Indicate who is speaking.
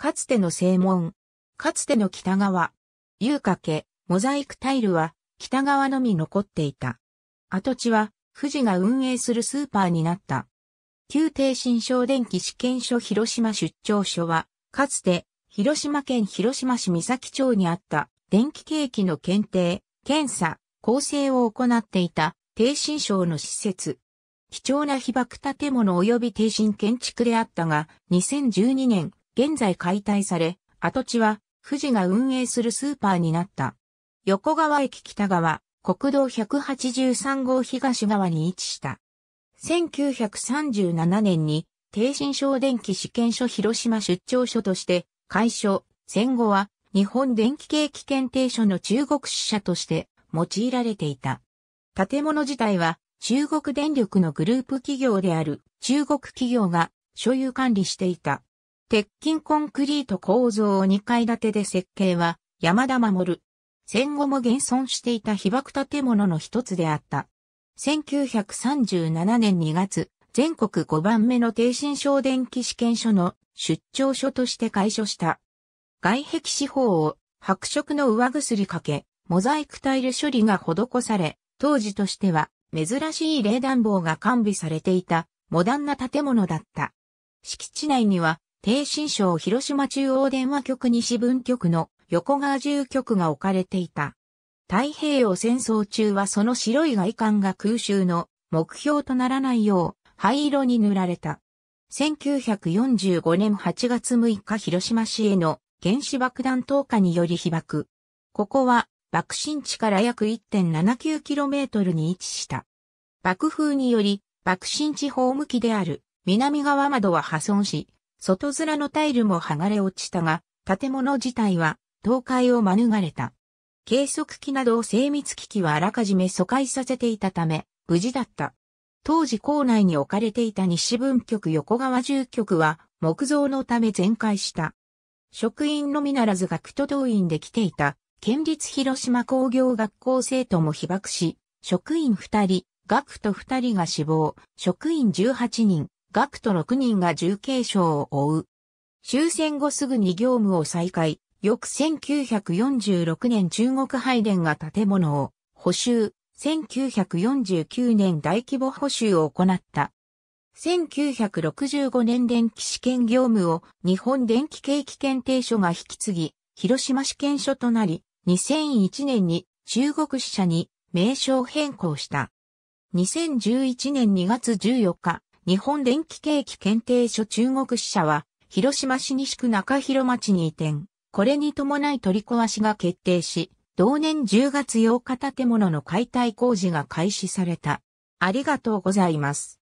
Speaker 1: かつての正門。かつての北側。夕掛け、モザイクタイルは北側のみ残っていた。跡地は富士が運営するスーパーになった。旧帝新省電気試験所広島出張所は、かつて広島県広島市三崎町にあった電気計器の検定、検査、構成を行っていた帝新省の施設。貴重な被爆建物及び帝新建築であったが、2012年、現在解体され、跡地は富士が運営するスーパーになった。横川駅北側、国道183号東側に位置した。1937年に、低新省電気試験所広島出張所として、開所、戦後は、日本電気系危検定所の中国支社として用いられていた。建物自体は中国電力のグループ企業である中国企業が所有管理していた。鉄筋コンクリート構造2階建てで設計は山田守。戦後も現存していた被爆建物の一つであった。1937年2月、全国5番目の低心省電気試験所の出張所として開所した。外壁四方を白色の上薬かけ、モザイクタイル処理が施され、当時としては珍しい冷暖房が完備されていたモダンな建物だった。敷地内には低新省広島中央電話局西分局の横川住局が置かれていた。太平洋戦争中はその白い外観が空襲の目標とならないよう灰色に塗られた。1945年8月6日広島市への原子爆弾投下により被爆。ここは爆心地から約 1.79km に位置した。爆風により爆心地方向きである南側窓は破損し、外面のタイルも剥がれ落ちたが、建物自体は倒壊を免れた。計測器など精密機器はあらかじめ疎開させていたため、無事だった。当時校内に置かれていた西分局横川住局は木造のため全壊した。職員のみならず学徒動員で来ていた県立広島工業学校生徒も被爆し、職員2人、学徒2人が死亡、職員18人、学徒6人が重軽傷を負う。終戦後すぐに業務を再開、翌1946年中国拝殿が建物を補修、1949年大規模補修を行った。1965年電気試験業務を日本電気景気検定所が引き継ぎ、広島試験所となり、2001年に中国支社に名称変更した。2011年2月14日、日本電気景気検定所中国支社は、広島市西区中広町に移転。これに伴い取り壊しが決定し、同年10月8日建物の解体工事が開始された。ありがとうございます。